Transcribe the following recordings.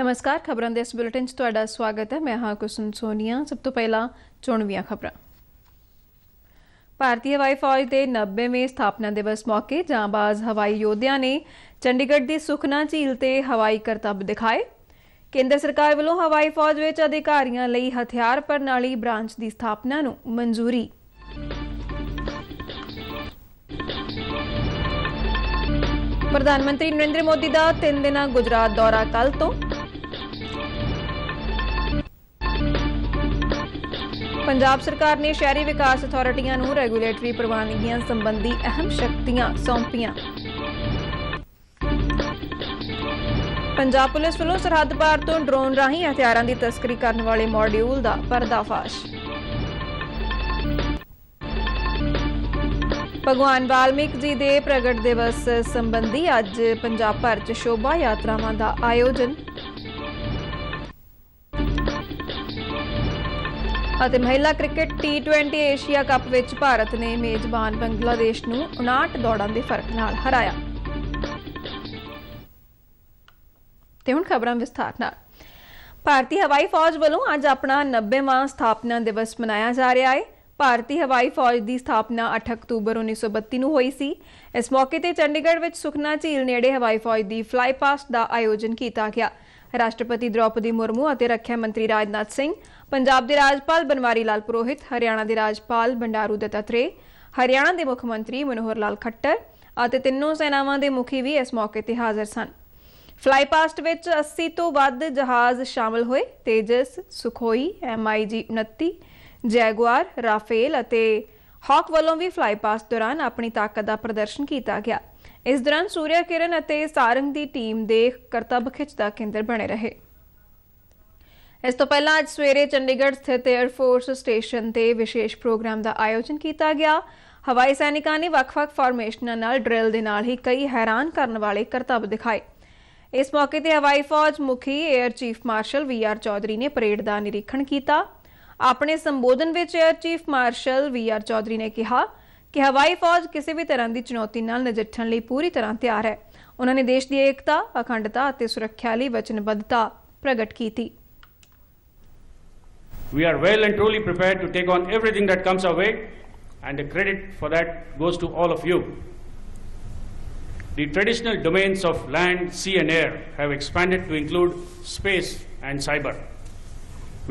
ਨਮਸਕਾਰ ਖਬਰਾਂ ਦੇ ਇਸ ਬੁਲੇਟਿਨ 'ਚ ਤੁਹਾਡਾ ਸਵਾਗਤ ਹੈ ਮੈਂ ਹਾਂ ਕੁਸਨ ਸੋਨੀਆ ਸਭ ਤੋਂ ਪਹਿਲਾਂ ਚੋਣਵੀਆਂ ਖਬਰਾਂ ਭਾਰਤੀ ਹਵਾਈ ਫੌਜ ਦੇ 90ਵੇਂ ਸਥਾਪਨਾ ਦਿਵਸ ਮੌਕੇ ਜਾਂਬਾਜ਼ ਹਵਾਈ ਯੋਧਿਆਂ ਨੇ ਚੰਡੀਗੜ੍ਹ ਦੀ ਸੁਖਨਾ ਝੀਲ ਤੇ ਹਵਾਈ ਕਰਤੱਬ ਦਿਖਾਏ ਕੇਂਦਰ ਸਰਕਾਰ ਵੱਲੋਂ ਹਵਾਈ ਫੌਜ ਵਿੱਚ ਅਧਿਕਾਰੀਆਂ ਲਈ ਹਥਿਆਰ ਪ੍ਰਣਾਲੀ ਬ੍ਰਾਂਚ ਦੀ ਸਥਾਪਨਾ ਨੂੰ ਮਨਜ਼ੂਰੀ ਪ੍ਰਧਾਨ ਮੰਤਰੀ ਨਰਿੰਦਰ ਮੋਦੀ ਦਾ 3 ਦਿਨਾਂ ਗੁਜਰਾਤ ਦੌਰਾ ਕੱਲ ਤੋਂ ਪੰਜਾਬ ਸਰਕਾਰ ਨੇ ਸ਼ਹਿਰੀ ਵਿਕਾਸ ਅਥਾਰਟੀਆਂ ਨੂੰ ਰੈਗੂਲੇਟਰੀ ਪ੍ਰਵਾਨਗੀਆਂ ਸੰਬੰਧੀ ਅਹਿਮ ਸ਼ਕਤੀਆਂ ਸੌਂਪੀਆਂ ਪੰਜਾਬ ਪੁਲਿਸ ਵੱਲੋਂ ਸਰਹੱਦ ਪਾਰ ਤੋਂ ਡਰੋਨ ਰਾਹੀਂ ਹਥਿਆਰਾਂ ਦੀ ਤਸਕਰੀ ਕਰਨ ਵਾਲੇ ਮੋਡਿਊਲ ਦਾ ਪਰਦਾਫਾਸ਼ ਭਗਵਾਨ ਵਾਲਮੀਕ ਜੀ ਦੇ ਪ੍ਰਗਟ ਦਿਵਸ ਸੰਬੰਧੀ ਅੱਜ ਪੰਜਾਬ ਭਰ 'ਚ ਸ਼ੋਭਾ ਯਾਤਰਾਵਾਂ ਦਾ ਆਯੋਜਨ ਅਤੇ ਮਹਿਲਾ ਕ੍ਰਿਕਟ T20 ਏਸ਼ੀਆ ਕੱਪ ਵਿੱਚ ਭਾਰਤ ਨੇ ਮੇਜ਼ਬਾਨ ਬੰਗਲਾਦੇਸ਼ ਨੂੰ 59 ਦੌੜਾਂ ਦੇ ਫਰਕ ਨਾਲ ਹਰਾਇਆ ਤੇ ਹੁਣ ਖਬਰਾਂ ਵਿਸਥਾਰ ਨਾਲ ਭਾਰਤੀ ਹਵਾਈ ਫੌਜ ਵੱਲੋਂ ਅੱਜ ਆਪਣਾ 90ਵਾਂ ਸਥਾਪਨਾ ਦਿਵਸ ਮਨਾਇਆ ਜਾ ਰਿਹਾ ਹੈ ਭਾਰਤੀ ਹਵਾਈ ਫੌਜ ਦੀ ਸਥਾਪਨਾ 8 ਅਕਤੂਬਰ 1932 ਨੂੰ ਹੋਈ ਸੀ ਇਸ ਮੌਕੇ ਤੇ ਚੰਡੀਗੜ੍ਹ ਵਿੱਚ ਸੁਖਨਾ ਝੀਲ ਨੇੜੇ ਹਵਾਈ ਫੌਜ ਦੀ ਫਲਾਈ ਪਾਸਟ ਦਾ ਆਯੋਜਨ ਕੀਤਾ ਗਿਆ ਰਾਸ਼ਟਰਪਤੀ ਦ੍ਰੌਪਦੀ ਮੁਰਮੂ ਅਤੇ ਰੱਖਿਆ ਮੰਤਰੀ ਰਾਜਨਾਥ ਸਿੰਘ ਪੰਜਾਬ ਦੇ ਰਾਜਪਾਲ ਬਨਵਾਰੀ ਲਾਲ ਪੁਰੋਹਿਤ ਹਰਿਆਣਾ ਦੇ ਰਾਜਪਾਲ ਬੰਡਾਰੂ ਦਤਤਰੇ ਹਰਿਆਣਾ ਦੇ ਮੁੱਖ ਮੰਤਰੀ ਮਨੋਹਰ ਲਾਲ ਖੱਟਰ ਅਤੇ ਤਿੰਨੋਂ ਸੈਨਾਵਾਂ ਦੇ ਮੁਖੀ ਵੀ ਇਸ ਮੌਕੇ ਤੇ ਹਾਜ਼ਰ ਸਨ ਫਲਾਈ ਪਾਸਟ ਵਿੱਚ 80 ਤੋਂ ਵੱਧ ਜਹਾਜ਼ ਸ਼ਾਮਲ ਹੋਏ Tejas Sukhoi MIG 29 Jaguar Rafale ਅਤੇ ਹੌਕ ਵੱਲੋਂ ਵੀ ਫਲਾਈ ਪਾਸਟ ਦੌਰਾਨ ਆਪਣੀ ਤਾਕਤ ਦਾ ਪ੍ਰਦਰਸ਼ਨ ਕੀਤਾ ਗਿਆ ਇਸ ਦੌਰਾਨ ਸੂਰਿਆ ਕਿਰਨ ਅਤੇ ਸਾਰੰਗ ਦੀ ਟੀਮ ਦੇ ਕਰਤੱਵ ਖਿੱਚ ਦਾ ਕੇਂਦਰ ਬਣੇ ਰਹੇ ਇਸ ਤੋਂ ਪਹਿਲਾਂ ਅੱਜ ਸਵੇਰੇ ਚੰਡੀਗੜ੍ਹ ਸਥਿਤ 에어ਫੋਰਸ ਸਟੇਸ਼ਨ ਤੇ ਵਿਸ਼ੇਸ਼ ਪ੍ਰੋਗਰਾਮ ਦਾ ਆਯੋਜਨ ਕੀਤਾ ਗਿਆ ਹਵਾਈ ਸੈਨਿਕਾਂ ਨੇ ਵੱਖ-ਵੱਖ ਫਾਰਮੇਸ਼ਨਾਂ ਨਾਲ ਡ੍ਰਿਲ ਦੇ ਨਾਲ ਹੀ ਕਈ ਹੈਰਾਨ ਕਰਨ ਵਾਲੇ ਕਰਤੱਵ ਦਿਖਾਏ ਇਸ ਮੌਕੇ ਤੇ ਹਵਾਈ ਫੌਜ ਮੁਖੀ air chief marshal V R Chaudhari ਨੇ ਪਰੇਡ ਦਾ ਨਿਰੀਖਣ ਕੀਤਾ ਆਪਣੇ ਸੰਬੋਧਨ ਵਿੱਚ air chief marshal V R Chaudhari ਨੇ ਕਿਹਾ कि हवाई फौज किसी भी तरह की चुनौती नजिठण पूरी तरह तैयार है उन्होंने देश की एकता अखंडता सुरक्षा ਏਕਤਾ ਅਖੰਡਤਾ ਅਤੇ ਸੁਰੱਖਿਆ ਲਈ We are well and truly prepared to take on everything that comes our way and the credit for that goes to all of you. The traditional domains of land, sea and air have expanded to include space and cyber.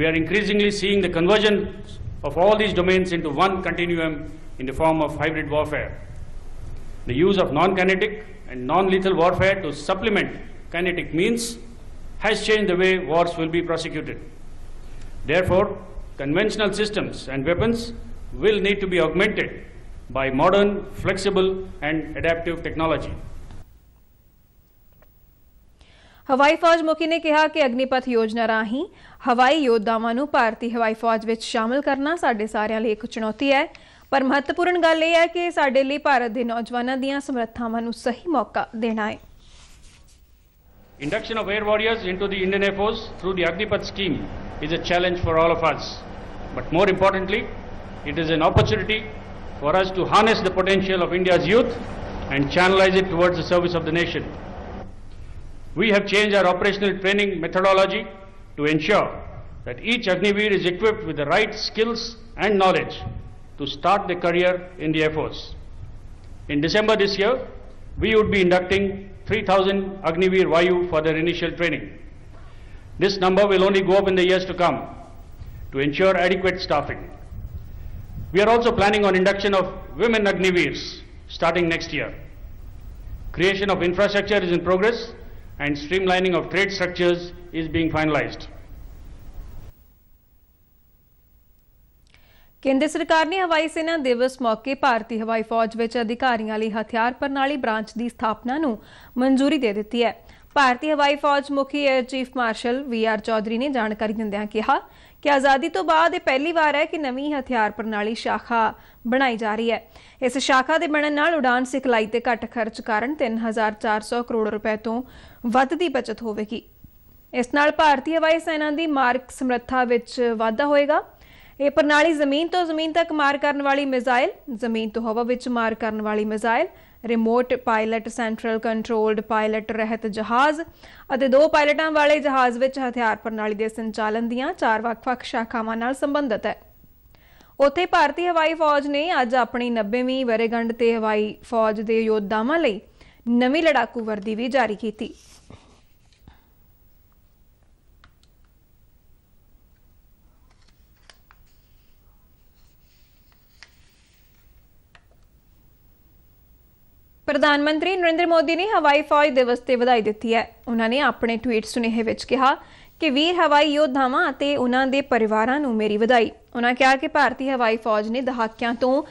We are increasingly seeing the convergence of all these domains into one continuum in the form of hybrid warfare. The use of non-kinetic and non-lethal warfare to supplement kinetic means has changed the way wars will be prosecuted. Therefore, conventional systems and weapons will need to be augmented by modern, flexible and adaptive technology. ਹਵਾਈ ਫੌਜ ਮੁਖੀ ਨੇ ਕਿਹਾ ਕਿ ਅਗਨੀਪਥ ਯੋਜਨਾ ਰਾਹੀਂ ਹਵਾਈ ਯੋਧਾਵਾਂ ਨੂੰ ਭਾਰਤੀ ਹਵਾਈ ਫੌਜ ਵਿੱਚ ਸ਼ਾਮਲ ਕਰਨਾ ਸਾਡੇ ਸਾਰਿਆਂ ਲਈ ਇੱਕ ਚੁਣੌਤੀ ਹੈ Induction of air warriors into the Indian Air Force through the Agnipath scheme is a challenge for all of us. But more importantly, it is an opportunity for us to harness the potential of India's youth and channelize it towards the service of the nation. We have changed our operational training methodology to ensure that each Agniveer is equipped with the right skills and knowledge to start their career in the Air Force. In December this year, we would be inducting 3,000 Agniveer Vayu for their initial training. This number will only go up in the years to come to ensure adequate staffing. We are also planning on induction of women Agniveers starting next year. Creation of infrastructure is in progress and streamlining of trade structures is being finalized. ਕੇਂਦਰ ਸਰਕਾਰ ਨੇ ਹਵਾਈ ਸੈਨਾ ਦਿਵਸ ਮੌਕੇ ਭਾਰਤੀ ਹਵਾਈ ਫੌਜ ਵਿੱਚ ਅਧਿਕਾਰੀਆਂ ਲਈ ਹਥਿਆਰ ਪ੍ਰਣਾਲੀ ਬ੍ਰਾਂਚ ਦੀ ਸਥਾਪਨਾ ਨੂੰ ਮਨਜ਼ੂਰੀ ਦੇ ਦਿੱਤੀ ਹੈ ਭਾਰਤੀ ਹਵਾਈ ਫੌਜ ਮੁਖੀ air chief marshal V R Chaudhari ਨੇ ਜਾਣਕਾਰੀ ਦਿੰਦਿਆਂ ਕਿਹਾ ਕਿ ਆਜ਼ਾਦੀ ਤੋਂ ਬਾਅਦ ਇਹ ਪਹਿਲੀ ਵਾਰ ਹੈ ਕਿ ਨਵੀਂ ਹਥਿਆਰ ਪ੍ਰਣਾਲੀ ਸ਼ਾਖਾ ਬਣਾਈ ਜਾ ਰਹੀ ਹੈ ਇਸ ਸ਼ਾਖਾ ਦੇ ਬਣਨ ਨਾਲ ਉਡਾਨ ਸਿਖਲਾਈ ਤੇ ਘੱਟ ਖਰਚ ਕਾਰਨ 3400 ਕਰੋੜ ਰੁਪਏ ਤੋਂ ਵੱਧ ਦੀ ਬਚਤ ਹੋਵੇਗੀ ਇਸ ਨਾਲ ਭਾਰਤੀ ਹਵਾਈ ਸੈਨਾ ਦੀ ਮਾਰਕ ਸਮਰੱਥਾ ਵਿੱਚ ਵਾਧਾ ਹੋਏਗਾ ਇਹ ਪ੍ਰਣਾਲੀ ਜ਼ਮੀਨ ਤੋਂ ਜ਼ਮੀਨ ਤੱਕ ਮਾਰ ਕਰਨ ਵਾਲੀ ਮਿਜ਼ਾਈਲ ਜ਼ਮੀਨ ਤੋਂ ਹਵਾ ਵਿੱਚ ਮਾਰ ਕਰਨ ਵਾਲੀ missile remote pilot central controlled pilot ਰਹਿਤ ਜਹਾਜ਼ ਅਤੇ ਦੋ ਪਾਇਲਟਾਂ ਵਾਲੇ ਜਹਾਜ਼ ਵਿੱਚ ਹਥਿਆਰ ਪ੍ਰਣਾਲੀ ਦੇ ਸੰਚਾਲਨ ਦੀਆਂ ਚਾਰ ਵੱਖ-ਵੱਖ ਸ਼ਾਖਾਵਾਂ ਨਾਲ ਸੰਬੰਧਿਤ ਹੈ ਉੱਥੇ ਭਾਰਤੀ ਹਵਾਈ ਫੌਜ ਨੇ ਅੱਜ ਆਪਣੀ 90ਵੀਂ ਵਰੇਗੰਢ ਤੇ ਹਵਾਈ ਫੌਜ ਦੇ ਯੋਧਾਵਾਂ ਲਈ ਨਵੀਂ ਲੜਾਕੂ ਵਰਦੀ ਵੀ ਜਾਰੀ ਕੀਤੀ ਪ੍ਰਧਾਨ ਮੰਤਰੀ ਨਰਿੰਦਰ ਮੋਦੀ ਨੇ ਹਵਾਈ ਫੌਜ ਦਿਵਸ ਤੇ ਵਧਾਈ ਦਿੱਤੀ ਹੈ ਉਹਨਾਂ ਨੇ ਆਪਣੇ ਟਵੀਟ ਸੁਨੇਹੇ ਵਿੱਚ ਕਿਹਾ ਕਿ ਵੀਰ ਹਵਾਈ ਯੋਧਾਵਾਂ ਅਤੇ ਉਹਨਾਂ ਦੇ ਪਰਿਵਾਰਾਂ ਨੂੰ ਮੇਰੀ ਵਧਾਈ ਉਹਨਾਂ ਕਿਹਾ ਕਿ ਭਾਰਤੀ ਹਵਾਈ ਫੌਜ ਨੇ ਦਹਾਕਿਆਂ ਤੋਂ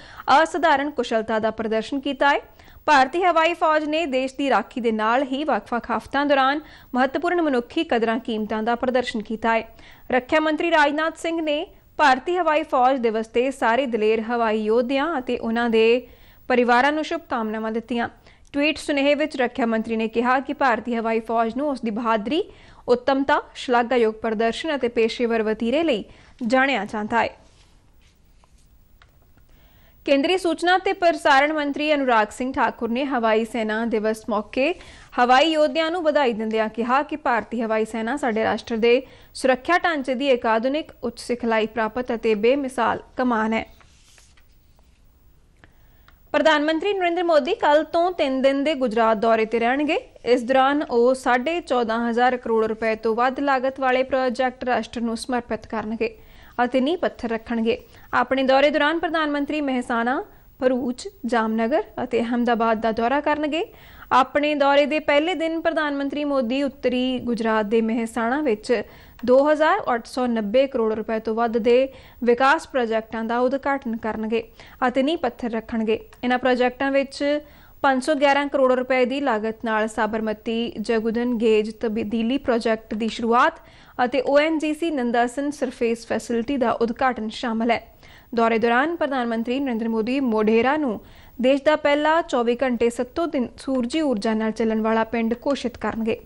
ਅਸਧਾਰਨ ਕੁਸ਼ਲਤਾ ਦਾ ਪ੍ਰਦਰਸ਼ਨ ਕੀਤਾ ਹੈ ਭਾਰਤੀ ਹਵਾਈ ਫੌਜ ਨੇ ਦੇਸ਼ ਦੀ ਰਾਖੀ ਦੇ ਨਾਲ ਹੀ ਵੱਖ-ਵੱਖ ਦੌਰਾਨ ਮਹੱਤਵਪੂਰਨ ਮਨੁੱਖੀ ਕਦਰਾਂ ਕੀਮਤਾਂ ਦਾ ਪ੍ਰਦਰਸ਼ਨ ਕੀਤਾ ਹੈ ਰੱਖਿਆ ਮੰਤਰੀ ਰਾਜਨਾਥ ਸਿੰਘ ਨੇ ਭਾਰਤੀ ਹਵਾਈ ਫੌਜ ਦਿਵਸ ਤੇ ਸਾਰੇ ਦਲੇਰ ਹਵਾਈ ਯੋਧਿਆਂ ਅਤੇ ਉਹਨਾਂ ਦੇ ਪਰਿਵਾਰਾਂ ਨੂੰ ਸ਼ੁਭ ਕਾਮਨਾਵਾਂ ਦਿੱਤੀਆਂ ਟਵੀਟ ਸੁਨੇਹੇ ਵਿੱਚ ਰੱਖਿਆ ਮੰਤਰੀ ਨੇ ਕਿਹਾ ਕਿ ਭਾਰਤੀ ਹਵਾਈ ਫੌਜ ਨੂੰ ਉਸ ਦੀ ਬਹਾਦਰੀ, ਉੱਤਮਤਾ, ਸ਼ਲਾਘਾਯੋਗ ਪ੍ਰਦਰਸ਼ਨ ਅਤੇ ਪੇਸ਼ੇਵਰ ਵਤੀਰੇ ਲਈ ਜਾਣਿਆ ਜਾਂਦਾ ਹੈ। ਕੇਂਦਰੀ ਸੂਚਨਾ ਤੇ ਪ੍ਰਸਾਰਣ ਮੰਤਰੀ ਅਨੁਰਾਗ ਸਿੰਘ ਠਾਕੁਰ ਨੇ ਹਵਾਈ ਸੈਨਾ ਦਿਵਸ ਮੌਕੇ ਹਵਾਈ ਯੋਧਿਆਂ ਨੂੰ ਵਧਾਈ ਦਿੰਦਿਆਂ ਕਿਹਾ ਕਿ ਭਾਰਤੀ ਹਵਾਈ ਸੈਨਾ ਸਾਡੇ ਰਾਸ਼ਟਰ ਦੇ ਸੁਰੱਖਿਆ ਢਾਂਚੇ ਦੀ ਇੱਕ ਆਧੁਨਿਕ ਉੱਚ ਸਿਖਲਾਈ ਪ੍ਰਾਪਤ ਅਤੇ ਬੇਮਿਸਾਲ ਕਮਾਨ ਹੈ। ਪ੍ਰਧਾਨ ਮੰਤਰੀ ਨਰਿੰਦਰ ਮੋਦੀ ਕੱਲ ਤੋਂ 3 ਦਿਨ ਦੇ ਗੁਜਰਾਤ ਦੌਰੇ ਤੇ ਰਹਿਣਗੇ ਇਸ ਦੌਰਾਨ ਉਹ 14500 ਕਰੋੜ ਰੁਪਏ ਤੋਂ ਵੱਧ ਲਾਗਤ ਵਾਲੇ ਪ੍ਰੋਜੈਕਟ ਰਾਸ਼ਟਰ ਨੂੰ ਸਮਰਪਿਤ ਕਰਨਗੇ ਅਤੇ ਨੀਂਹ ਪੱਥਰ ਰੱਖਣਗੇ ਆਪਣੇ ਦੌਰੇ ਦੌਰਾਨ ਪ੍ਰਧਾਨ ਮੰਤਰੀ ਮਹਿਸਾਨਾ ਭਰੂਚ ਜਾਮਨਗਰ ਅਤੇ ਅਹਮਦਾਬਾਦ ਦਾ ਦੌਰਾ ਕਰਨਗੇ ਆਪਣੇ ਦੌਰੇ ਦੇ ਪਹਿਲੇ ਦਿਨ ਪ੍ਰਧਾਨ ਮੰਤਰੀ ਮੋਦੀ ਉੱਤਰੀ ਗੁਜਰਾਤ ਦੇ ਮਹਿਸਾਨਾ ਵਿੱਚ 2890 ਕਰੋੜ ਰੁਪਏ ਤੋਂ ਵੱਧ ਦੇ ਵਿਕਾਸ ਪ੍ਰੋਜੈਕਟਾਂ ਦਾ ਉਦਘਾਟਨ ਕਰਨਗੇ ਅਤੇ ਨੀ ਪੱਥਰ ਰੱਖਣਗੇ ਇਹਨਾਂ ਪ੍ਰੋਜੈਕਟਾਂ ਵਿੱਚ 511 ਕਰੋੜ ਰੁਪਏ ਦੀ ਲਾਗਤ ਨਾਲ ਸਾਬਰਮਤੀ ਜਗੁਦਨ ਗੇਜ ਤਬਦੀਲੀ ਪ੍ਰੋਜੈਕਟ ਦੀ ਸ਼ੁਰੂਆਤ ਅਤੇ ONGC ਨੰਦਾਸਨ ਸਰਫੇਸ ਫੈਸਿਲਿਟੀ ਦਾ ਉਦਘਾਟਨ ਸ਼ਾਮਲ ਹੈ ਦੌਰੇ ਦੌਰਾਨ ਪ੍ਰਧਾਨ ਮੰਤਰੀ ਨਰਿੰਦਰ ਮੋਦੀ ਮੋਢੇਰਾ ਨੂੰ ਦੇਸ਼ ਦਾ ਪਹਿਲਾ 24 ਘੰਟੇ 7 ਦਿਨ ਸੂਰਜੀ ਊਰਜਾ ਨਾਲ ਚੱਲਣ ਵਾਲਾ ਪਿੰਡ ਘੋਸ਼ਿਤ ਕਰਨਗੇ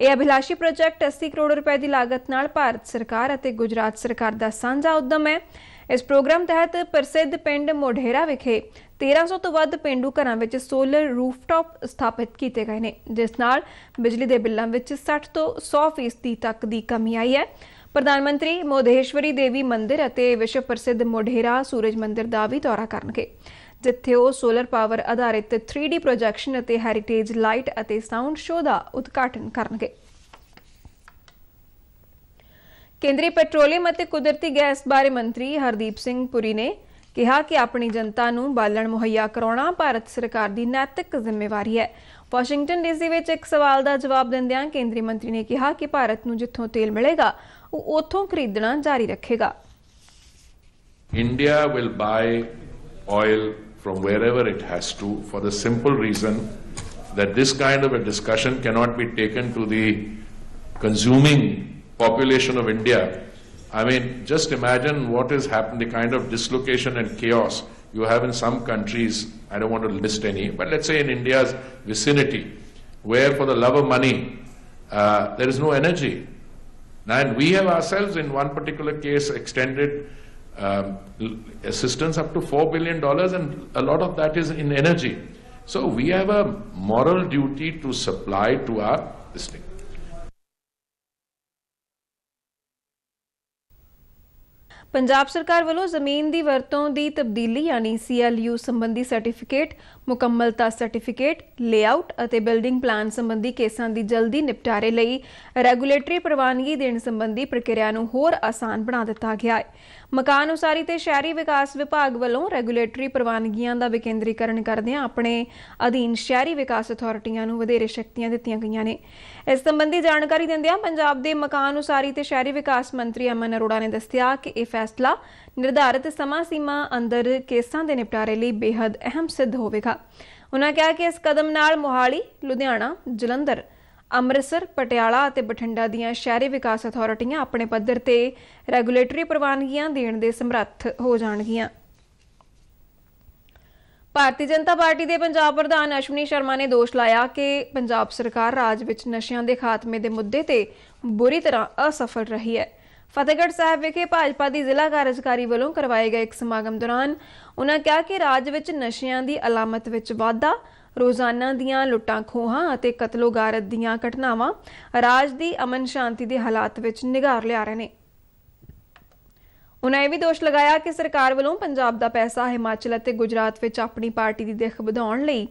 ਇਹ ਅਭਿਲਾਸ਼ੀ ਪ੍ਰੋਜੈਕਟ 80 ਕਰੋੜ ਰੁਪਏ ਦੀ ਲਾਗਤ ਨਾਲ ਭਾਰਤ ਸਰਕਾਰ ਅਤੇ ਗੁਜਰਾਤ ਸਰਕਾਰ ਦਾ ਸਾਂਝਾ ਉਦਮ ਹੈ ਇਸ ਪ੍ਰੋਗਰਾਮ ਤਹਿਤ ਪ੍ਰਸਿੱਧ ਪਿੰਡ ਮੋਢੇਰਾ ਵਿਖੇ 1300 ਤੋਂ ਵੱਧ ਪਿੰਡੂ ਘਰਾਂ ਵਿੱਚ ਸੋਲਰ ਰੂਫਟਾਪ ਸਥਾਪਿਤ ਕੀਤੇ ਗਏ ਨੇ ਜਿਸ ਨਾਲ ਬਿਜਲੀ ਦੇ ਬਿੱਲਾਂ ਵਿੱਚ 60 ਤੋਂ 100% ਤੱਕ ਦੀ ਕਮੀ ਆਈ ਹੈ ਪ੍ਰਧਾਨ ਮੰਤਰੀ ਮੋਦੇਸ਼ਵਰੀ ਦੇਵੀ ਮੰਦਿਰ ਅਤੇ ਵਿਸ਼ਵ ਪ੍ਰਸਿੱਧ ਮੋਢੇਰਾ ਸੂਰਜ ਮੰਦਿਰ ਦਾ ਵੀ ਦੌਰਾ ਕਰਨਗੇ ਜਿੱਥੇ ਉਹ ਸੋਲਰ ਪਾਵਰ ਆਧਾਰਿਤ 3D ਪ੍ਰੋਜੈਕਸ਼ਨ ਅਤੇ ਹੈਰੀਟੇਜ ਲਾਈਟ ਅਤੇ ਸਾਊਂਡ ਸ਼ੋਅ ਦਾ ਉਦਘਾਟਨ ਕਰਨਗੇ ਕੇਂਦਰੀ ਪੈਟਰੋਲੀਅਮ ਅਤੇ ਕੁਦਰਤੀ ਗੈਸ ਬਾਰੇ ਮੰਤਰੀ ਹਰਦੀਪ ਸਿੰਘ ਪੁਰੀ ਨੇ ਕਿਹਾ ਕਿ ਆਪਣੀ ਜਨਤਾ ਨੂੰ ਬਾਲਣ ਮੁਹੱਈਆ ਕਰਾਉਣਾ ਭਾਰਤ ਸਰਕਾਰ ਦੀ ਨੈਤਿਕ ਜ਼ਿੰਮੇਵਾਰੀ ਹੈ ਵਾਸ਼ਿੰਗਟਨ ਡੀਸੀ ਵਿੱਚ ਇੱਕ ਸਵਾਲ ਦਾ ਜਵਾਬ ਦਿੰਦਿਆਂ ਕੇਂਦਰੀ ਮੰਤਰੀ ਨੇ ਕਿਹਾ ਕਿ ਭਾਰਤ ਨੂੰ ਜਿੱਥੋਂ ਤੇਲ ਮਿਲੇਗਾ ਉਹ ਉੱਥੋਂ ਖਰੀਦਣਾ ਜਾਰੀ ਰੱਖੇਗਾ India will buy oil from wherever it has to for the simple reason that this kind of a discussion cannot be taken to the consuming population of India. I mean, just imagine what is happening, the kind of dislocation and chaos you have in some countries, I don't want to list any, but let's say in India's vicinity, where for the love of money, uh, there is no energy. And we have ourselves in one particular case extended um, assistance up to $4 billion and a lot of that is in energy. So we have a moral duty to supply to our listening. Punjab ਸਰਕਾਰ ਵੱਲੋਂ ਜ਼ਮੀਨ ਦੀ ਵਰਤੋਂ ਦੀ ਤਬਦੀਲੀ ਯਾਨੀ CLU ਸੰਬੰਧੀ certificate ਮੁਕੰਮਲਤਾ certificate layout ਅਤੇ building plan ਸੰਬੰਧੀ ਕੇਸਾਂ ਦੀ ਜਲਦੀ ਨਿਪਟਾਰੇ ਲਈ ਰੈਗੂਲੇਟਰੀ ਪ੍ਰਵਾਨਗੀ ਦੇਣ ਸੰਬੰਧੀ ਪ੍ਰਕਿਰਿਆ ਨੂੰ ਹੋਰ ਆਸਾਨ ਬਣਾ ਦਿੱਤਾ ਗਿਆ ਹੈ ਮਕਾਨ ਉਸਾਰੀ ਤੇ ਸ਼ਹਿਰੀ ਵਿਕਾਸ ਵਿਭਾਗ ਵੱਲੋਂ ਰੈਗੂਲੇਟਰੀ ਪ੍ਰਵਾਨਗੀਆਂ ਦਾ ਵਿਕੇਂਦਰੀਕਰਨ ਕਰਦੇ ਆ ਆਪਣੇ ਅਧੀਨ ਸ਼ਹਿਰੀ ਵਿਕਾਸ ਅਥਾਰਟੀਆਂ ਨੂੰ ਵਧੇਰੇ ਸ਼ਕਤੀਆਂ ਦਿੱਤੀਆਂ ਗਈਆਂ ਨੇ ਇਸ ਸੰਬੰਧੀ ਜਾਣਕਾਰੀ ਦਿੰਦਿਆਂ ਪੰਜਾਬ ਦੇ ਮਕਾਨ ਉਸਾਰੀ ਤੇ ਸ਼ਹਿਰੀ ਵਿਕਾਸ ਮੰਤਰੀ ਅਮਨ ਅਰੋੜਾ ਨੇ ਦੱਸਿਆ ਕਿ ਇਹ ਫੈਸਲਾ ਨਿਰਧਾਰਿਤ ਸਮਾਂ ਸੀਮਾ ਅੰਦਰ ਕੇਸਾਂ ਦੇ ਨਿਪਟਾਰੇ ਲਈ ਬੇहद ਅਹਿਮ ਸਿੱਧ ਹੋਵੇਗਾ ਉਨ੍ਹਾਂ ਕਿਹਾ ਕਿ ਇਸ ਕਦਮ ਨਾਲ ਮੋਹਾਲੀ ਲੁਧਿਆਣਾ ਜਲੰਧਰ ਅੰਮ੍ਰਿਤਸਰ ਪਟਿਆਲਾ ਅਤੇ ਬਠਿੰਡਾ ਦੀਆਂ ਸ਼ਹਿਰੀ ਵਿਕਾਸ ਅਥਾਰਟੀਆਂ ਆਪਣੇ ਪੱਧਰ ਤੇ ਰੈਗੂਲੇਟਰੀ ਪ੍ਰਵਾਨਗੀਆਂ ਦੇਣ ਦੇ ਸਮਰੱਥ ਹੋ ਜਾਣਗੀਆਂ ਭਾਰਤੀ ਜਨਤਾ ਪਾਰਟੀ ਦੇ ਪੰਜਾਬ ਪ੍ਰਧਾਨ ਅਸ਼ਵਨੀ ਸ਼ਰਮਾ ਨੇ ਦੋਸ਼ ਲਾਇਆ ਕਿ ਪੰਜਾਬ ਸਰਕਾਰ ਰਾਜ ਵਿੱਚ ਨਸ਼ਿਆਂ ਦੇ ਖਾਤਮੇ ਦੇ ਮੁੱਦੇ ਤੇ ਬੁਰੀ ਤਰ੍ਹਾਂ ਅਸਫਲ ਰਹੀ ਹੈ ਫਤਿਹਗੜ੍ਹ ਸਾਹਿਬ ਵਿਖੇ ਭਾਜਪਾ ਦੀ ਜ਼ਿਲ੍ਹਾ ਕਾਰਜਕਾਰੀ ਵੱਲੋਂ ਕਰਵਾਏ ਗਏ ਇੱਕ ਸਮਾਗਮ ਦੌਰਾਨ ਉਹਨਾਂ ਕਿਹਾ ਕਿ ਰਾਜ ਵਿੱਚ ਨਸ਼ਿਆਂ ਦੀ ਅਲਾਮਤ ਵਿੱਚ ਵਾਧਾ ਰੋਜ਼ਾਨਾ ਦੀਆਂ ਲੁੱਟਾਂ ਖੋਹਾਂ ਅਤੇ ਕਤਲੋਗਾਰਤ ਦੀਆਂ ਘਟਨਾਵਾਂ ਰਾਜ ਦੀ ਅਮਨ ਸ਼ਾਂਤੀ ਦੇ ਹਾਲਾਤ ਵਿੱਚ ਨਿਗਾਰ ਲਿਆ ਰਹੇ ਨੇ ਉਨ੍ਹਾਂ ਇਹ ਵੀ ਦੋਸ਼ ਲਗਾਇਆ ਕਿ ਸਰਕਾਰ ਵੱਲੋਂ ਪੰਜਾਬ ਦਾ ਪੈਸਾ ਹਿਮਾਚਲ ਅਤੇ ਗੁਜਰਾਤ ਵਿੱਚ ਆਪਣੀ ਪਾਰਟੀ ਦੀ ਦਿੱਖ ਵਧਾਉਣ ਲਈ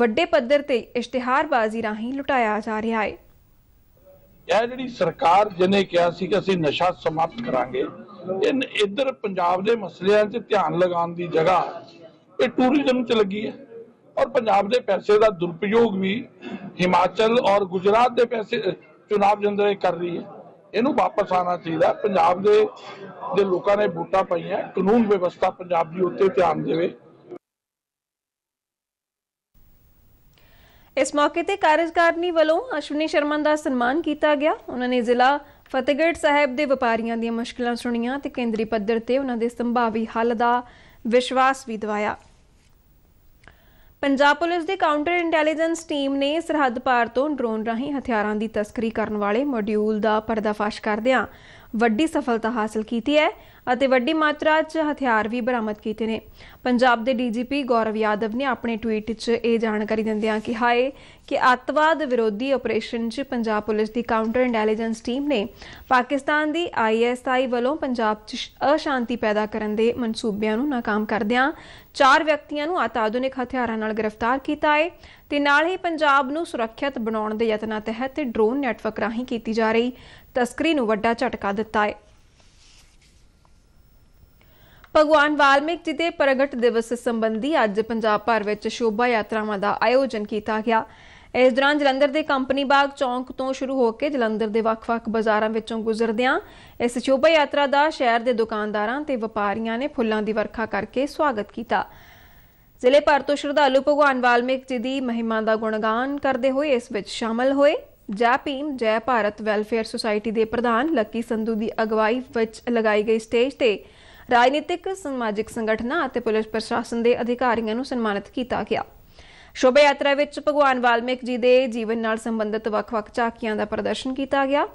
ਵੱਡੇ ਪੱਧਰ ਤੇ ਇਸ਼ਤਿਹਾਰਬਾਜ਼ੀ ਰਾਹੀਂ ਲੁਟਾਇਆ ਜਾ ਰਿਹਾ ਹੈ ਇਹ ਜਿਹੜੀ ਸਰਕਾਰ ਜਨੇ ਕਿਹਾ ਸੀ ਕਿ ਅਸੀਂ ਨਸ਼ਾ ਸਮਾਪਤ ਕਰਾਂਗੇ ਇਹ ਇੱਧਰ ਪੰਜਾਬ ਦੇ ਮਸਲਿਆਂ 'ਚ ਧਿਆਨ ਲਗਾਉਣ ਦੀ ਜਗ੍ਹਾ ਇਹ ਟੂਰਿਜ਼ਮ 'ਚ ਲੱਗੀ ਹੈ ਔਰ ਪੰਜਾਬ ਦੇ ਪੈਸੇ ਦਾ ਦੁਰਪਯੋਗ ਵੀ ਹਿਮਾਚਲ ਔਰ ਗੁਜਰਾਤ ਦੇ ਪੈਸੇ ਚੋਣਾਂ ਜੰਦਰੇ ਕਰ ਰਹੀ ਹੈ ਇਹਨੂੰ ਵਾਪਸ ਆਣਾ ਚਾਹੀਦਾ ਪੰਜਾਬ ਦੇ ਦੇ ਲੋਕਾਂ ਨੇ ਵੋਟਾਂ ਪਾਈਆਂ ਕਾਨੂੰਨ ਵਿਵਸਥਾ ਪੰਜਾਬ ਦੀ ਉੱਤੇ ਧਿਆਨ ਦੇਵੇ ਇਸ ਮੌਕੇ ਤੇ ਕਾਰਜਕਾਰਨੀ ਵੱਲੋਂ ਅਸ਼ਵਨੀ ਸ਼ਰਮਾ ਦਾ ਸਨਮਾਨ ਕੀਤਾ ਗਿਆ ਉਹਨਾਂ ਨੇ ਜ਼ਿਲ੍ਹਾ ਫਤਿਹਗੜ੍ਹ ਸਾਹਿਬ ਦੇ ਵਪਾਰੀਆਂ ਦੀਆਂ ਮੁਸ਼ਕਲਾਂ ਸੁਣੀਆਂ ਤੇ ਕੇਂਦਰੀ ਪੱਧਰ ਤੇ ਉਹਨਾਂ ਦੇ ਸੰਭਾਵੀ ਹੱਲ ਦਾ ਵਿਸ਼ਵਾਸ ਵੀ ਦਿਵਾਇਆ ਪੰਜਾਬ ਪੁਲਿਸ ਦੀ ਕਾਊਂਟਰ ਇੰਟੈਲੀਜੈਂਸ ਟੀਮ ਨੇ ਸਰਹੱਦ ਪਾਰ ਤੋਂ ਡਰੋਨ ਰਾਹੀਂ ਹਥਿਆਰਾਂ ਦੀ ਤਸਕਰੀ ਕਰਨ ਵਾਲੇ ਮੋਡਿਊਲ ਦਾ ਪਰਦਾਫਾਸ਼ ਕਰਦਿਆਂ ਵੱਡੀ ਸਫਲਤਾ ਹਾਸਲ ਕੀਤੀ ਹੈ ਅਤੇ ਵੱਡੀ ਮਾਤਰਾ 'ਚ ਹਥਿਆਰ ਵੀ ਬਰਾਮਦ ਕੀਤੇ ਨੇ ਪੰਜਾਬ ਦੇ ਡੀਜੀਪੀ ਗੌਰਵ ਯਾਦਵ ਨੇ ਆਪਣੇ ਟਵੀਟ 'ਚ ਇਹ ਜਾਣਕਾਰੀ ਦਿੰਦਿਆਂ ਕਿ ਹਾਏ ਕਿ ਅੱਤਵਾਦ ਵਿਰੋਧੀ ਆਪਰੇਸ਼ਨ 'ਚ ਪੰਜਾਬ ਪੁਲਿਸ ਦੀ ਕਾਊਂਟਰ ਇੰਟੈਲੀਜੈਂਸ ਟੀਮ ਨੇ ਪਾਕਿਸਤਾਨ ਦੀ ਆਈਐਸਆਈ ਵੱਲੋਂ ਪੰਜਾਬ 'ਚ ਅਸ਼ਾਂਤੀ ਪੈਦਾ ਕਰਨ ਦੇ ਮਨਸੂਬਿਆਂ ਨੂੰ ناکਾਮ ਕਰਦਿਆਂ ਚਾਰ ਵਿਅਕਤੀਆਂ ਨੂੰ ਅਤਿਆਧੁਨਿਕ ਹਥਿਆਰਾਂ ਨਾਲ ਗ੍ਰਿਫਤਾਰ ਕੀਤਾ ਹੈ ਤੇ ਨਾਲ ਹੀ ਪੰਜਾਬ ਨੂੰ ਸੁਰੱਖਿਅਤ ਬਣਾਉਣ ਦੇ ਯਤਨਾਂ ਤਹਿਤ ਡਰੋਨ ਨੈਟਵਰਕ ਰਾਹੀਂ ਕੀਤੀ ਜਾ ਰਹੀ ਤਸਕਰੀ ਨੂੰ ਵੱਡਾ ਝਟਕਾ ਦਿੱਤਾ ਹੈ ਭਗਵਾਨ ਵਾਲਮੀਕ ਜੀ ਦੇ ਪ੍ਰਗਟ ਦਿਵਸ ਸੰਬੰਧੀ ਅੱਜ ਪੰਜਾਬ ਭਰ ਵਿੱਚ ਸ਼ੋਭਾ ਯਾਤਰਾਵਾਂ ਦਾ ਆਯੋਜਨ ਕੀਤਾ ਗਿਆ ਇਸ ਦੌਰਾਨ ਜਲੰਧਰ ਦੇ ਕੰਪਨੀ ਬਾਗ ਚੌਂਕ ਤੋਂ ਸ਼ੁਰੂ ਹੋ ਕੇ ਜਲੰਧਰ ਦੇ ਵੱਖ-ਵੱਖ ਬਾਜ਼ਾਰਾਂ ਵਿੱਚੋਂ ਗੁਜ਼ਰਦਿਆਂ ਇਸ ਸ਼ੋਭਾ ਯਾਤਰਾ ਦਾ ਸ਼ਹਿਰ ਦੇ ਦੁਕਾਨਦਾਰਾਂ ਤੇ ਵਪਾਰੀਆਂ ਨੇ ਫੁੱਲਾਂ ਦੀ ਵਰਖਾ ਕਰਕੇ ਸਵਾਗਤ ਕੀਤਾ ਜ਼ਿਲ੍ਹੇ ਭਰ ਤੋਂ ਸ਼ਰਧਾਲੂ ਭਗਵਾਨ ਵਾਲਮੀਕ ਜੀ ਦੀ ਮਹਿਮਾ ਦਾ ਗੁਣਗਾਨ ਕਰਦੇ ਹੋਏ ਇਸ ਵਿੱਚ ਸ਼ਾਮਲ ਹੋਏ ਜੈ ਭੀਮ ਜੈ ਭਾਰਤ ਵੈਲਫੇਅਰ ਸੁਸਾਇਟੀ ਦੇ ਪ੍ਰਧਾਨ ਲੱਕੀ ਸੰਧੂ ਦੀ ਅਗਵਾਈ ਵਿੱਚ ਲਗਾਈ ਗਈ ਸਟੇਜ ਤੇ ਰਾਜਨੀਤਿਕ ਸਮਾਜਿਕ ਸੰਗਠਨਾਂ ਅਤੇ ਪੁਲਿਸ ਪ੍ਰਸ਼ਾਸਨ ਦੇ ਅਧਿਕਾਰੀਆਂ ਨੂੰ ਸਨਮਾਨਿਤ ਕੀਤਾ ਗਿਆ ਸ਼ੋਭਾ ਯਾਤਰਾ ਵਿੱਚ ਭਗਵਾਨ ਵਾਲਮੀਕ ਜੀ ਦੇ ਜੀਵਨ ਨਾਲ ਸੰਬੰਧਿਤ ਵੱਖ-ਵੱਖ ਝਾਕੀਆਂ ਦਾ ਪ੍ਰਦਰਸ਼ਨ ਕੀਤਾ ਗਿਆ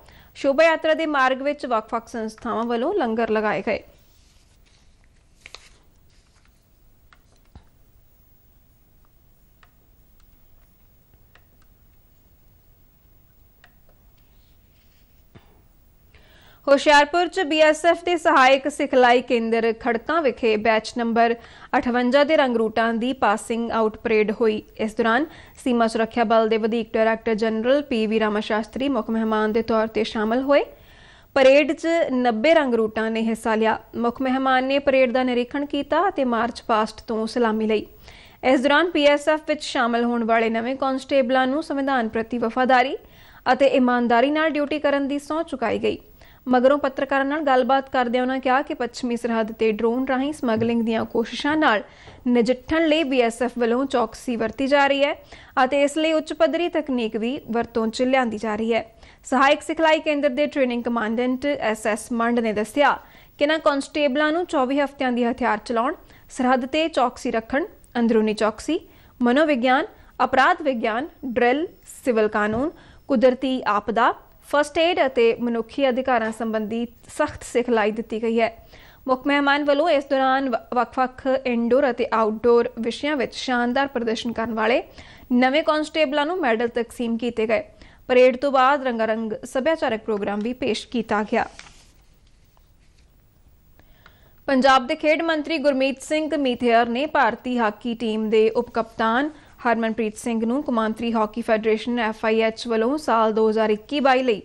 ਸ਼ੋਭਾ ਯਾਤਰਾ ਦੇ ਮਾਰਗ ਵਿੱਚ ਵੱਖ-ਵੱਖ ਸੰਸਥਾਵਾਂ ਵੱਲੋਂ ਲੰਗਰ ਲਗਾਏ ਗਏ ਹੁਸ਼ਿਆਰਪੁਰ 'ਚ ਬੀਐਸਐਫ ਦੇ ਸਹਾਇਕ ਸਿਖਲਾਈ ਕੇਂਦਰ ਖੜਕਾਂ ਵਿਖੇ ਬੈਚ ਨੰਬਰ 58 ਦੇ ਰੰਗਰੂਟਾਂ ਦੀ ਪਾਸਿੰਗ ਆਊਟ ਪਰੇਡ ਹੋਈ ਇਸ ਦੌਰਾਨ ਸੀਮਾ ਸੁਰੱਖਿਆ ਬਲ ਦੇ ਵਧੀਕ director general P V Rama Shastri ਮੁੱਖ ਮਹਿਮਾਨ ਦੇ ਤੌਰ ਤੇ ਸ਼ਾਮਲ ਹੋਏ ਪਰੇਡ 'ਚ 90 ਰੰਗਰੂਟਾਂ ਨੇ ਹਿੱਸਾ ਲਿਆ ਮੁੱਖ ਮਹਿਮਾਨ ਨੇ ਪਰੇਡ ਦਾ ਨਿਰੀਖਣ ਕੀਤਾ ਅਤੇ ਮਾਰਚ ਪਾਸਟ ਤੋਂ ਸਲਾਮੀ ਲਈ ਇਸ ਦੌਰਾਨ ਪੀਐਸਐਫ ਵਿੱਚ ਸ਼ਾਮਲ ਹੋਣ ਵਾਲੇ ਨਵੇਂ ਕਨਸਟੇਬਲਾਂ ਨੂੰ ਸੰਵਿਧਾਨ ਪ੍ਰਤੀ ਵਫਾਦਾਰੀ ਅਤੇ ਇਮਾਨਦਾਰੀ ਨਾਲ ਡਿਊਟੀ ਕਰਨ ਦੀ ਸਹੁੰ ਚੁਕਾਈ ਗਈ ਮਗਰੋਂ ਪੱਤਰਕਾਰਾਂ ਨਾਲ ਗੱਲਬਾਤ ਕਰਦੇ ਉਹਨਾਂ ਕਿਹਾ ਕਿ ਪੱਛਮੀ ਸਰਹੱਦ ਤੇ ਡਰੋਨ ਰਾਹੀਂ ਸਮਗਲਿੰਗ ਦੀਆਂ ਕੋਸ਼ਿਸ਼ਾਂ ਨਾਲ ਨਜਿੱਠਣ ਲਈ ਬੀਐਸਐਫ ਵੱਲੋਂ ਚੌਕਸੀ ਵਰਤੀ ਜਾ ਰਹੀ ਹੈ ਅਤੇ ਇਸ ਲਈ ਉੱਚ ਪੱਧਰੀ ਤਕਨੀਕ ਵੀ ਵਰਤੋਂ 'ਚ ਲਿਆਂਦੀ ਜਾ ਰਹੀ ਹੈ ਸਹਾਇਕ ਸਿਖਲਾਈ ਕੇਂਦਰ ਦੇ ਟ੍ਰੇਨਿੰਗ ਕਮਾਂਡੈਂਟ ਐਸਐਸ ਮੰਡ ਨੇ ਦੱਸਿਆ ਕਿ ਨਾ ਕਨਸਟੇਬਲਾਂ ਨੂੰ 24 ਹਫ਼ਤਿਆਂ ਦੀ ਹਥਿਆਰ ਚਲਾਉਣ ਸਰਹੱਦ ਤੇ ਚੌਕਸੀ ਰੱਖਣ ਅੰਦਰੂਨੀ ਚੌਕਸੀ ਮਨੋਵਿਗਿਆਨ ਅਪਰਾਧ ਵਿਗਿਆਨ ਡ੍ਰਿਲ ਸਿਵਲ ਕਾਨੂੰਨ ਕੁਦਰਤੀ ਆਪਦਾ ਫਸਟ ਏਡ ਅਤੇ ਮਨੁੱਖੀ ਅਧਿਕਾਰਾਂ ਸੰਬੰਧੀ ਸਖਤ ਸਿਖਲਾਈ ਦਿੱਤੀ ਗਈ ਹੈ ਮੁੱਖ ਮਹਿਮਾਨ ਵੱਲੋਂ ਇਸ ਦੌਰਾਨ ਵੱਖ-ਵੱਖ ਇਨਡੋਰ ਅਤੇ ਆਊਟਡੋਰ ਵਿਸ਼ਿਆਂ ਵਿੱਚ ਸ਼ਾਨਦਾਰ ਪ੍ਰਦਰਸ਼ਨ ਕਰਨ ਵਾਲੇ ਨਵੇਂ ਕਨਸਟੇਬਲਾਂ ਨੂੰ ਮੈਡਲ ਤਕਸੀਮ ਕੀਤੇ ਗਏ ਪਰੇਡ ਤੋਂ ਬਾਅਦ ਰੰਗਾਰੰਗ ਸੱਭਿਆਚਾਰਕ ਪ੍ਰੋਗਰਾਮ ਵੀ ਪੇਸ਼ ਕੀਤਾ ਗਿਆ ਪੰਜਾਬ ਦੇ ਖੇਡ ਮੰਤਰੀ ਗੁਰਮੀਤ ਸਿੰਘ ਮੀਥੇਰ ਨੇ ਭਾਰਤੀ ਹਾਕੀ ਟੀਮ ਦੇ ਉਪ ਕਪਤਾਨ ਹਰਮਨਪ੍ਰੀਤ ਸਿੰਘ ਨੂੰ ਕਮਾਂਤਰੀ ਹਾਕੀ ਫੈਡਰੇਸ਼ਨ ਐਫਆਈਐਚ ਵੱਲੋਂ ਸਾਲ 2021-22 ਲਈ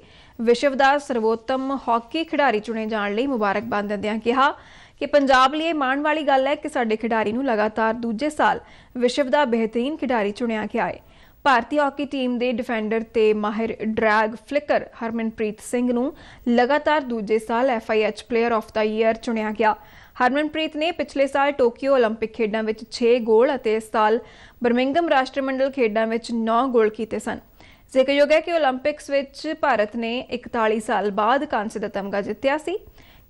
ਵਿਸ਼ਵ ਦਾ ਸਰਵੋਤਮ ਹਾਕੀ ਖਿਡਾਰੀ ਚੁਣੇ ਜਾਣ ਲਈ ਮੁਬਾਰਕਬਾਦ ਦਿੰਦਿਆਂ ਕਿਹਾ ਕਿ ਪੰਜਾਬ ਲਈ ਮਾਣ ਵਾਲੀ ਗੱਲ ਹੈ ਕਿ ਸਾਡੇ ਖਿਡਾਰੀ ਨੂੰ ਲਗਾਤਾਰ ਦੂਜੇ ਸਾਲ ਵਿਸ਼ਵ ਦਾ ਬਿਹਤਰੀਨ ਖਿਡਾਰੀ ਚੁਣਿਆ ਗਿਆ ਹੈ ਭਾਰਤੀ ਹਾਕੀ ਟੀਮ ਦੇ ਡਿਫੈਂਡਰ ਤੇ ਮਾਹਿਰ ਡਰੈਗ ਫਲਿਕਰ ਹਰਮਨਪ੍ਰੀਤ ਸਿੰਘ ਨੂੰ ਲਗਾਤਾਰ ਦੂਜੇ ਸਾਲ FIH player of the year ਚੁਣਿਆ ਗਿਆ ਹਰਮਨਪ੍ਰੀਤ ਨੇ ਪਿਛਲੇ ਸਾਲ ਟੋਕੀਓ 올림픽 ਖੇਡਾਂ ਵਿੱਚ 6 ਗੋਲ ਅਤੇ ਇਸ ਸਾਲ ਬਰਮਿੰਗਮ ਰਾਸ਼ਟਰਮੰਡਲ ਖੇਡਾਂ ਵਿੱਚ 9 ਗੋਲ ਕੀਤੇ ਸਨ ਜ਼ਿਕਰਯੋਗ ਹੈ ਕਿ 올림픽ਸ ਵਿੱਚ ਭਾਰਤ ਨੇ 41 ਸਾਲ ਬਾਅਦ ਕਾਂਸੇ ਦਾ ਤਮਗਾ ਜਿੱਤਿਆ ਸੀ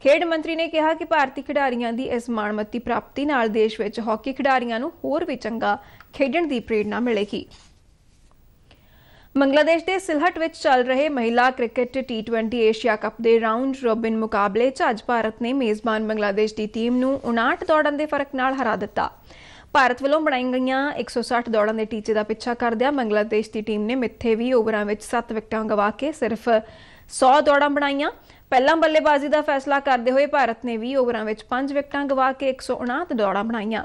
ਖੇਡ ਮੰਤਰੀ ਨੇ ਕਿਹਾ ਕਿ ਭਾਰਤੀ ਖਿਡਾਰੀਆਂ ਦੀ ਇਸ ਮਾਣਮੱਤੀ ਪ੍ਰਾਪਤੀ ਨਾਲ ਦੇਸ਼ ਵਿੱਚ ਹਾਕੀ ਖਿਡਾਰੀਆਂ ਨੂੰ ਹੋਰ ਵੀ ਚੰਗਾ ਖੇਡਣ ਦੀ ਪ੍ਰੇਰਣਾ ਮਿਲੇਗੀ ਬੰਗਲਾਦੇਸ਼ ਦੇ ਸਿਲਹਟ ਵਿੱਚ ਚੱਲ ਰਹੇ ਮਹਿਲਾ ਕ੍ਰਿਕਟ ਟੀ20 ਏਸ਼ੀਆ ਕੱਪ ਦੇ ਰਾਉਂਡ ਰੋਬਿਨ ਮੁਕਾਬਲੇ 'ਚ ਅੱਜ ਭਾਰਤ ਨੇ ਮੇਜ਼ਬਾਨ ਬੰਗਲਾਦੇਸ਼ ਦੀ ਟੀਮ ਨੂੰ 59 ਦੌੜਾਂ ਦੇ ਫਰਕ ਨਾਲ ਹਰਾ ਦਿੱਤਾ। ਭਾਰਤ ਵੱਲੋਂ ਬਣਾਈਆਂ ਗਈਆਂ 160 ਦੌੜਾਂ ਦੇ ਟੀਚੇ ਦਾ ਪਿੱਛਾ ਕਰਦਿਆਂ ਬੰਗਲਾਦੇਸ਼ ਦੀ ਟੀਮ ਨੇ ਮਿੱਥੇ 20 ਓਵਰਾਂ ਵਿੱਚ 7 ਵਿਕਟਾਂ ਗਵਾ ਕੇ ਸਿਰਫ 100 ਦੌੜਾਂ ਬਣਾਈਆਂ ਪਹਿਲਾਂ ਬੱਲੇਬਾਜ਼ੀ ਦਾ ਫੈਸਲਾ ਕਰਦੇ ਹੋਏ ਭਾਰਤ ਨੇ 20 ਓਵਰਾਂ ਵਿੱਚ 5 ਵਿਕਟਾਂ ਗਵਾ ਕੇ 159 ਦੌੜਾਂ ਬਣਾਈਆਂ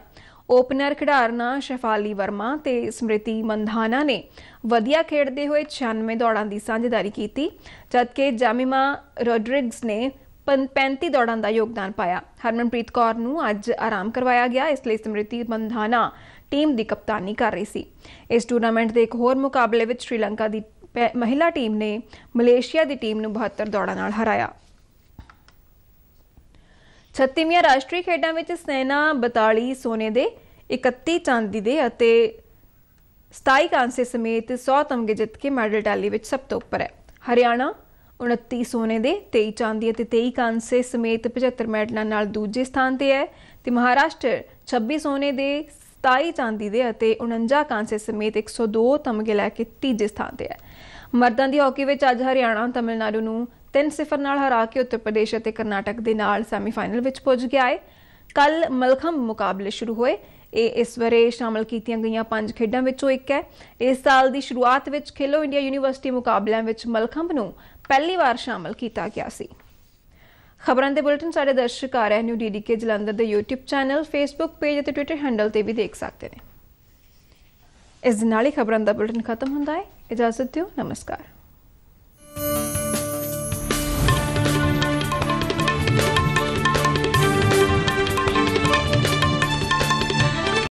ਓਪਨਰ ਖਿਡਾਰਨਾ ਸ਼ਫਾਲੀ ਵਰਮਾ ਤੇ ਸਮ੍ਰਿਤੀ ਮੰਧਾਨਾ ਨੇ ਵਧੀਆ ਖੇਡਦੇ ਹੋਏ 96 ਦੌੜਾਂ ਦੀ ਸਾਂਝੇਦਾਰੀ ਕੀਤੀ ਜਦਕਿ ਜਾਮਿਮਾ ਰੋਡ੍ਰਿਗਸ ਨੇ 35 ਦੌੜਾਂ ਦਾ ਯੋਗਦਾਨ ਪਾਇਆ ਹਰਮਨਪ੍ਰੀਤ ਕੌਰ ਨੂੰ ਅੱਜ ਆਰਾਮ ਕਰਵਾਇਆ ਗਿਆ ਇਸ ਲਈ ਸਮ੍ਰਿਤੀ ਮੰਧਾਨਾ ਟੀਮ ਦੀ ਕਪਤਾਨੀ ਕਰ ਰਹੀ ਸੀ ਇਸ ਟੂਰਨਾਮੈਂਟ ਦੇ ਇੱਕ ਹੋਰ ਮੁਕਾਬਲੇ ਵਿੱਚ ਸ਼੍ਰੀਲੰਕਾ ਦੀ ਮਹਿਲਾ ਟੀਮ ਨੇ ਮਲੇਸ਼ੀਆ ਦੀ ਟੀਮ ਨੂੰ 72 ਦੌੜਾਂ ਨਾਲ ਹਰਾਇਆ 36ਵੀਆਂ ਰਾਸ਼ਟਰੀ ਖੇਡਾਂ ਵਿੱਚ ਸੈਨਾ 42 ਸੋਨੇ ਦੇ 31 ਚਾਂਦੀ ਦੇ ਅਤੇ 27 ਕਾਂਸੇ ਸਮੇਤ 100 ਤਮਗੇ ਜਿੱਤ ਕੇ ਮੈਡਲ ਟੈਲੀ ਵਿੱਚ ਸਭ ਤੋਂ ਉੱਪਰ ਹੈ ਹਰਿਆਣਾ 29 ਸੋਨੇ ਦੇ 23 ਚਾਂਦੀ ਅਤੇ 23 ਕਾਂਸੇ ਸਮੇਤ 75 ਮੈਡਲਾਂ ਨਾਲ ਦੂਜੇ ਸਥਾਨ ਤੇ ਹੈ ਤੇ ਮਹਾਰਾਸ਼ਟਰ 26 ਸੋਨੇ ਦੇ 27 ਚਾਂਦੀ ਦੇ ਅਤੇ 49 ਕਾਂਸੇ ਸਮੇਤ 102 ਤਮਗੇ ਲੈ ਕੇ ਤੀਜੇ ਸਥਾਨ ਤੇ ਹੈ ਮਰਦਾਂ ਦੀ ਹਾਕੀ ਵਿੱਚ ਅੱਜ ਹਰਿਆਣਾ ਤਮਿਲਨਾਡੂ ਨੂੰ 3-0 ਨਾਲ ਹਰਾ ਕੇ ਉੱਤਰ ਪ੍ਰਦੇਸ਼ ਅਤੇ ਕਰਨਾਟਕ ਦੇ ਨਾਲ ਸੈਮੀਫਾਈਨਲ ਵਿੱਚ ਪਹੁੰਚ ਗਿਆ ਹੈ ਕੱਲ ਮਲਖਮ ਮੁਕਾਬਲੇ ਸ਼ੁਰੂ ਹੋਏ ਇਹ ਇਸ ਵਾਰੇ ਸ਼ਾਮਲ ਕੀਤੀਆਂ ਗਈਆਂ ਪੰਜ ਖੇਡਾਂ ਵਿੱਚੋਂ ਇੱਕ ਹੈ ਇਸ ਸਾਲ ਦੀ ਸ਼ੁਰੂਆਤ ਵਿੱਚ ਖੇਲੋ ਇੰਡੀਆ ਯੂਨੀਵਰਸਿਟੀ ਮੁਕਾਬਲਿਆਂ ਵਿੱਚ ਮਲਖੰਬ ਨੂੰ ਪਹਿਲੀ ਵਾਰ ਸ਼ਾਮਲ ਕੀਤਾ ਗਿਆ ਸੀ ਖਬਰਾਂ ਦੇ ਬੁਲੇਟਿਨ ਸਾਡੇ ਦਰਸ਼ਕ ਆ ਰਹੇ ਨਿਊ ਕੇ ਜਲੰਧਰ ਦੇ YouTube ਚੈਨਲ Facebook ਪੇਜ ਅਤੇ Twitter ਹੈਂਡਲ ਤੇ ਵੀ ਦੇਖ ਸਕਦੇ ਨੇ ਇਸ ਨਾਲ ਹੀ ਖਬਰਾਂ ਦਾ ਬੁਲੇਟਿਨ ਖਤਮ ਹੁੰਦਾ ਹੈ ਇਜਾਜ਼ਤ ਦਿਓ ਨਮਸਕਾਰ